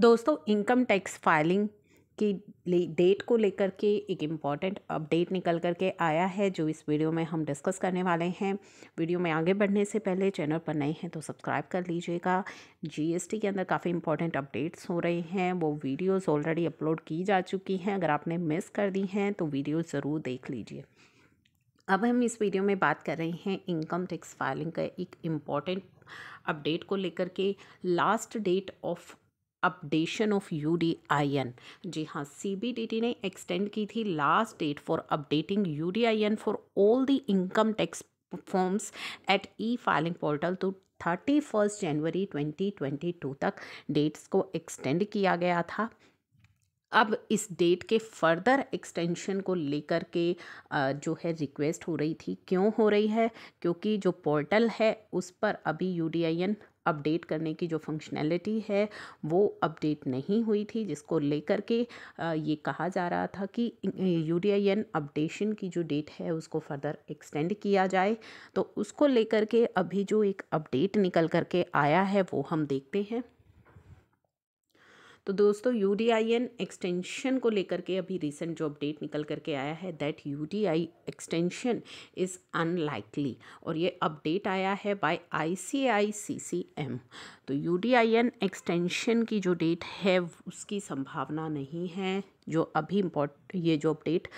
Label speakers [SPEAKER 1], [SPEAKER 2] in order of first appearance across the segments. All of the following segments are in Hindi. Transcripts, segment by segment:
[SPEAKER 1] दोस्तों इनकम टैक्स फाइलिंग की डेट को लेकर के एक इम्पॉर्टेंट अपडेट निकल कर के आया है जो इस वीडियो में हम डिस्कस करने वाले हैं वीडियो में आगे बढ़ने से पहले चैनल पर नए हैं तो सब्सक्राइब कर लीजिएगा जीएसटी के अंदर काफ़ी इंपॉर्टेंट अपडेट्स हो रहे हैं वो वीडियोस ऑलरेडी अपलोड की जा चुकी हैं अगर आपने मिस कर दी हैं तो वीडियो ज़रूर देख लीजिए अब हम इस वीडियो में बात कर रहे हैं इनकम टैक्स फाइलिंग का एक इम्पॉर्टेंट अपडेट को लेकर के last date of updation of U D I N जी हाँ सी बी डी टी ने एक्सटेंड की थी last date for updating U D I N for all the income tax forms at e filing portal तो थर्टी फर्स्ट जनवरी ट्वेंटी ट्वेंटी टू तक डेट्स को एक्सटेंड किया गया था अब इस डेट के फर्दर एक्सटेंशन को लेकर के जो है रिक्वेस्ट हो रही थी क्यों हो रही है क्योंकि जो पोर्टल है उस पर अभी यू अपडेट करने की जो फंक्शनैलिटी है वो अपडेट नहीं हुई थी जिसको लेकर के ये कहा जा रहा था कि यू अपडेशन की जो डेट है उसको फर्दर एक्सटेंड किया जाए तो उसको लेकर के अभी जो एक अपडेट निकल करके आया है वो हम देखते हैं तो दोस्तों यू एक्सटेंशन को लेकर के अभी रिसेंट जो अपडेट निकल करके आया है that U extension is unlikely और ये अपडेट आया है by I C I C C M तो यू एक्सटेंशन की जो डेट है उसकी संभावना नहीं है जो अभी इम्पोर्ट ये जो अपडेट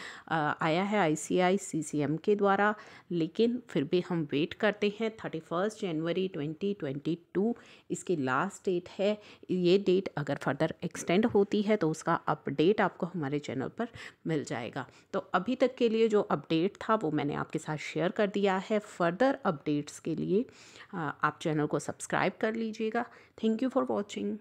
[SPEAKER 1] आया है आई सी के द्वारा लेकिन फिर भी हम वेट करते हैं थर्टी फर्स्ट जनवरी ट्वेंटी ट्वेंटी टू इसकी लास्ट डेट है ये डेट अगर फर्दर एक्सटेंड होती है तो उसका अपडेट आपको हमारे चैनल पर मिल जाएगा तो अभी तक के लिए जो अपडेट था वो मैंने आपके साथ शेयर कर दिया है फर्दर अपडेट्स के लिए आप चैनल को सब्सक्राइब कर लीजिएगा थैंक यू फॉर वॉचिंग